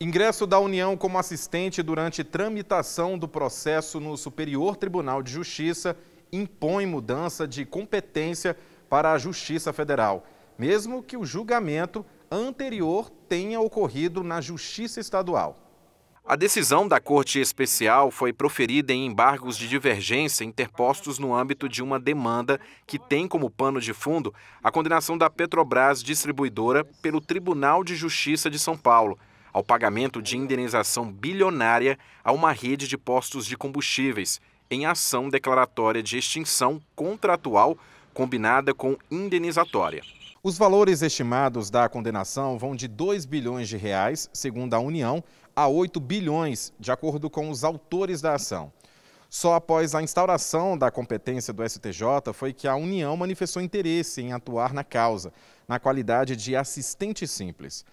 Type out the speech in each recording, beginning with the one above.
Ingresso da União como assistente durante tramitação do processo no Superior Tribunal de Justiça impõe mudança de competência para a Justiça Federal, mesmo que o julgamento anterior tenha ocorrido na Justiça Estadual. A decisão da Corte Especial foi proferida em embargos de divergência interpostos no âmbito de uma demanda que tem como pano de fundo a condenação da Petrobras Distribuidora pelo Tribunal de Justiça de São Paulo ao pagamento de indenização bilionária a uma rede de postos de combustíveis, em ação declaratória de extinção contratual combinada com indenizatória. Os valores estimados da condenação vão de 2 bilhões de reais, segundo a União, a 8 bilhões, de acordo com os autores da ação. Só após a instauração da competência do STJ foi que a União manifestou interesse em atuar na causa, na qualidade de assistente simples.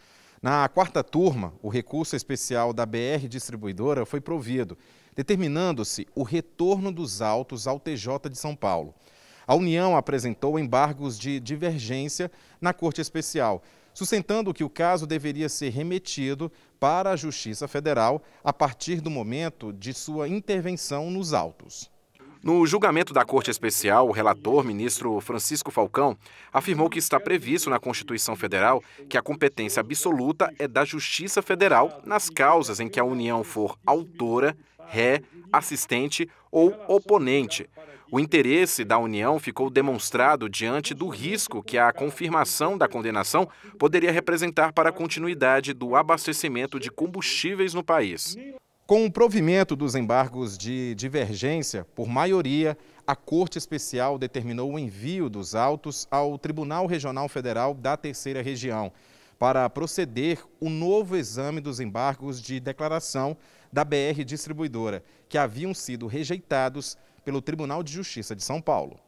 Na quarta turma, o recurso especial da BR Distribuidora foi provido, determinando-se o retorno dos autos ao TJ de São Paulo. A União apresentou embargos de divergência na Corte Especial, sustentando que o caso deveria ser remetido para a Justiça Federal a partir do momento de sua intervenção nos autos. No julgamento da Corte Especial, o relator, ministro Francisco Falcão, afirmou que está previsto na Constituição Federal que a competência absoluta é da Justiça Federal nas causas em que a União for autora, ré, assistente ou oponente. O interesse da União ficou demonstrado diante do risco que a confirmação da condenação poderia representar para a continuidade do abastecimento de combustíveis no país. Com o provimento dos embargos de divergência, por maioria, a Corte Especial determinou o envio dos autos ao Tribunal Regional Federal da Terceira Região para proceder o novo exame dos embargos de declaração da BR Distribuidora, que haviam sido rejeitados pelo Tribunal de Justiça de São Paulo.